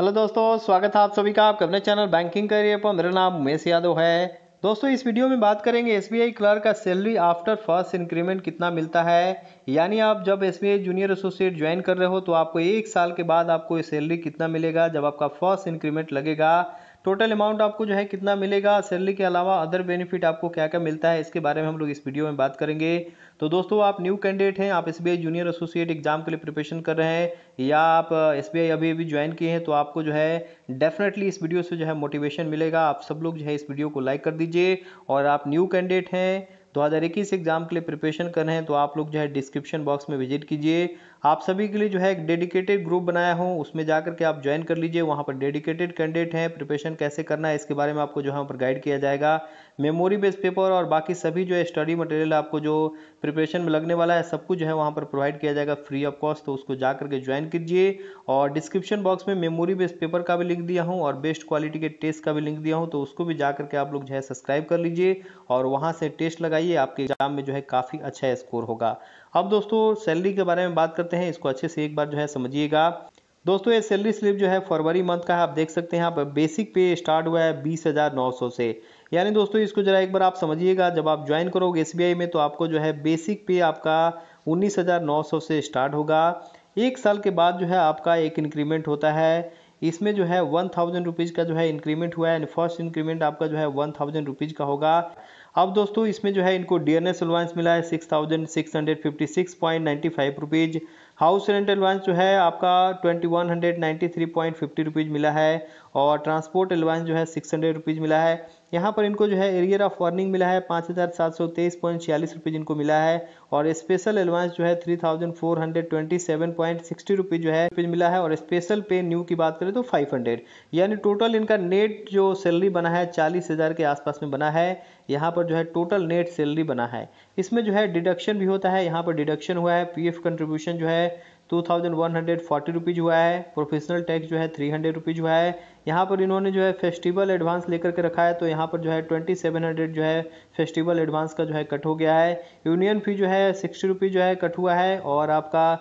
hello दोस्तों स्वागत है आप सभी का आपका अपने चैनल बैंकिंग करियर पर मेरा नाम उमेश यादव है दोस्तों इस वीडियो में बात करेंगे एस बी आई क्लर्क का सैलरी आफ्टर फर्स्ट इंक्रीमेंट कितना मिलता है यानी आप जब S B I junior associate join कर रहे हो तो आपको एक साल के बाद आपको सैलरी कितना मिलेगा जब आपका फर्स्ट इंक्रीमेंट लगेगा टोटल अमाउंट आपको जो है कितना मिलेगा सैलरी के अलावा अदर बेनिफिट आपको क्या क्या मिलता है इसके बारे में हम लोग इस वीडियो में बात करेंगे तो दोस्तों आप न्यू कैंडिडेट हैं आप एस जूनियर एसोसिएट एग्जाम के लिए प्रिपरेशन कर रहे हैं या आप एस uh, अभी अभी ज्वाइन किए हैं तो आपको जो है डेफिनेटली इस वीडियो से जो है मोटिवेशन मिलेगा आप सब लोग जो है इस वीडियो को लाइक कर दीजिए और आप न्यू कैंडिडेट हैं तो आज हर एक इस एग्ज़ाम के लिए प्रिपरेशन कर रहे हैं तो आप लोग जो है डिस्क्रिप्शन बॉक्स में विजिट कीजिए आप सभी के लिए जो है एक डेडिकेटेड ग्रुप बनाया हूँ उसमें जा करके आप ज्वाइन कर लीजिए वहाँ पर डेडिकेटेड कैंडिडेट हैं प्रिपरेशन कैसे करना है इसके बारे में आपको जो है पर गाइड किया जाएगा मेमोरी बेस्ड पेपर और बाकी सभी जो है स्टडी मटेरियल आपको जो प्रिपरेशन में लगने वाला है सब कुछ जो है वहाँ पर प्रोवाइड किया जाएगा फ्री ऑफ कॉस्ट तो उसको जा करके ज्वाइन कीजिए और डिस्क्रिप्शन बॉक्स में मेमोरी बेस्ड पेपर का भी लिंक दिया हूँ और बेस्ट क्वालिटी के टेस्ट का भी लिंक दिया हूँ तो उसको भी जा करके आप लोग जो है सब्सक्राइब कर लीजिए और वहाँ से टेस्ट लगाइए चाहिए आपके एग्जाम में जो है काफ़ी अच्छा स्कोर होगा अब दोस्तों सैलरी के बारे में बात करते हैं इसको अच्छे से एक बार जो है समझिएगा दोस्तों ये सैलरी स्लिप जो है फरवरी मंथ का है आप देख सकते हैं आप बेसिक पे स्टार्ट हुआ है बीस हज़ार नौ सौ से यानी दोस्तों इसको जरा एक बार आप समझिएगा जब आप ज्वाइन करोगे एस में तो आपको जो है बेसिक पे आपका उन्नीस हज़ार नौ सौ से स्टार्ट होगा एक साल के बाद जो है आपका एक इंक्रीमेंट होता है इसमें जो है वन थाउजेंड का जो है इंक्रीमेंट हुआ है एंड फर्स्ट इंक्रीमेंट आपका जो है वन थाउजेंड का होगा अब दोस्तों इसमें जो है इनको डी एन एस अलोवेंस मिला है six thousand six hundred fifty six point ninety five rupees house rent advance जो है आपका twenty one hundred ninety three point fifty rupees मिला है और ट्रांसपोर्ट एडवांस जो है सिक्स हंड्रेड रुपीज़ मिला है यहाँ पर इनको जो है एरियर ऑफ अर्निंग मिला है पाँच हज़ार सात सौ तेईस पॉइंट छियालीस रुपीज़ इनको मिला है और स्पेशल एडवांस जो है three thousand four hundred twenty seven point sixty rupees जो है रुपीज़ मिला है और स्पेशल पे न्यू की बात करें तो फाइव हंड्रेड यानी टोटल इनका नेट जो सैलरी बना है चालीस हज़ार के आसपास में बना है यहाँ पर जो है टोटल नेट सैलरी बना है इसमें जो है डिडक्शन भी होता है यहाँ पर डिडक्शन हुआ है पी एफ कंट्रीब्यूशन जो है two thousand one hundred forty rupees हुआ है प्रोफेशनल टैक्स जो है थ्री हंड्रेड रुपीज़ हुआ है यहाँ पर इन्होंने जो है फेस्टिवल एडवांस लेकर के रखा है तो यहाँ पर जो है ट्वेंटी सेवन हंड्रेड जो है फेस्टिवल एडवांस का जो है कट हो गया है यूनियन फ़ी जो है सिक्सटी रुपीज़ जो है कट हुआ है और आपका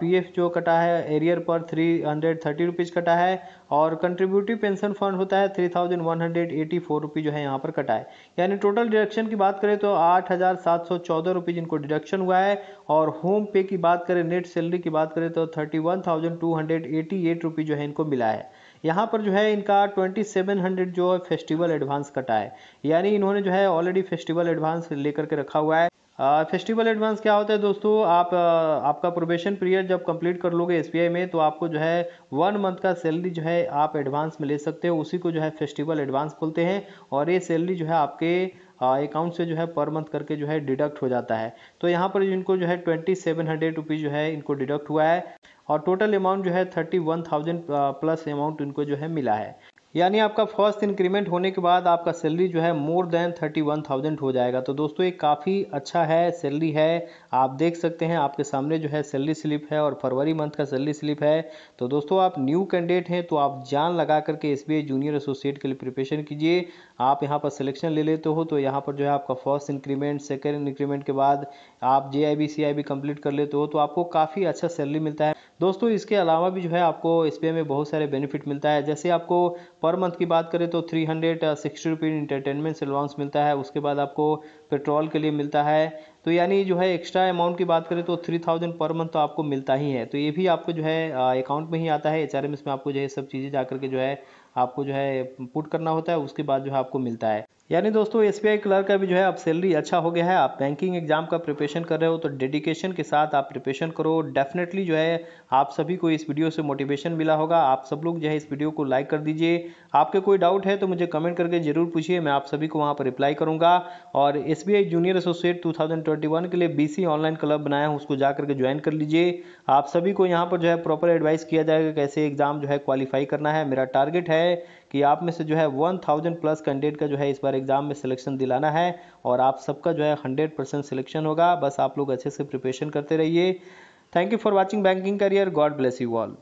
पी एफ जो कटा है एरियर पर थ्री हंड्रेड थर्टी रुपीज़ कटा है और कंट्रीब्यूटिव पेंशन फंड होता है three thousand one hundred eighty four rupees जो है यहाँ पर कटा है यानी टोटल डिडक्शन की बात करें तो आठ हज़ार सात सौ चौदह रुपीज़ इनको डिडक्शन हुआ है और होम पे की बात करें नेट सैलरी की बात करें तो thirty one thousand two hundred eighty eight rupees जो है इनको मिला है यहाँ पर जो है इनका 2700 जो है फेस्टिवल एडवांस कटा है यानी इन्होंने जो है ऑलरेडी फेस्टिवल एडवांस लेकर के रखा हुआ है फेस्टिवल एडवांस क्या होता है दोस्तों आप आपका प्रोबेशन पीरियड जब कंप्लीट कर लोगे एस में तो आपको जो है वन मंथ का सैलरी जो है आप एडवांस में ले सकते हो उसी को जो है फेस्टिवल एडवांस बोलते हैं और ये सैलरी जो है आपके अकाउंट हाँ, से जो है पर मंथ करके जो है डिडक्ट हो जाता है तो यहाँ पर इनको जो है ट्वेंटी सेवन हंड्रेड रुपीज़ जो है इनको डिडक्ट हुआ है और टोटल अमाउंट जो है thirty one thousand plus amount इनको जो है मिला है यानी आपका फर्स्ट इंक्रीमेंट होने के बाद आपका सैलरी जो है more than thirty one thousand हो जाएगा तो दोस्तों ये काफ़ी अच्छा है सैलरी है आप देख सकते हैं आपके सामने जो है सैलरी स्लिप है और फरवरी मंथ का सैलरी स्लिप है तो दोस्तों आप न्यू कैंडिडेट हैं तो आप जान लगा करके एस जूनियर एसोसिएट के लिए प्रिपरेशन कीजिए आप यहाँ पर सिलेक्शन ले लेते हो तो यहाँ पर जो है आपका फर्स्ट इंक्रीमेंट सेकेंड इंक्रीमेंट के बाद आप J I B C I B complete कर लेते हो तो आपको काफ़ी अच्छा सैलरी मिलता है दोस्तों इसके अलावा भी जो है आपको एस में बहुत सारे बेनिफिट मिलता है जैसे आपको पर मंथ की बात करें तो three hundred sixty rupees entertainment allowance मिलता है उसके बाद आपको पेट्रोल के लिए मिलता है तो यानी जो है एक्स्ट्रा अमाउंट की बात करें तो थ्री थाउजेंड पर मंथ तो आपको मिलता ही है तो ये भी आपको जो है अकाउंट uh, में ही आता है एच में आपको जो है सब चीज़ें जा करके जो है आपको जो है पुट करना होता है उसके बाद जो है आपको मिलता है यानी दोस्तों एस बी क्लर्क का भी जो है अब सैलरी अच्छा हो गया है आप बैंकिंग एग्जाम का प्रिपरेशन कर रहे हो तो डेडिकेशन के साथ आप प्रिपरेशन करो डेफिनेटली जो है आप सभी को इस वीडियो से मोटिवेशन मिला होगा आप सब लोग जो है इस वीडियो को लाइक कर दीजिए आपके कोई डाउट है तो मुझे कमेंट करके जरूर पूछिए मैं आप सभी को वहाँ पर रिप्लाई करूँगा और एस जूनियर एसोसिएट टू के लिए बी ऑनलाइन क्लब बनाया हूँ उसको जा करके ज्वाइन कर लीजिए आप सभी को यहाँ पर जो है प्रॉपर एडवाइस किया जाएगा कैसे एग्जाम जो है क्वालिफाई करना है मेरा टारगेट है कि आप में से जो है वन प्लस कैंडिडेट का जो है इस बार एग्ज़ाम में सिलेक्शन दिलाना है और आप सबका जो है हंड्रेड परसेंट सिलेक्शन होगा बस आप लोग अच्छे से प्रिपरेशन करते रहिए thank you for watching banking career God bless you all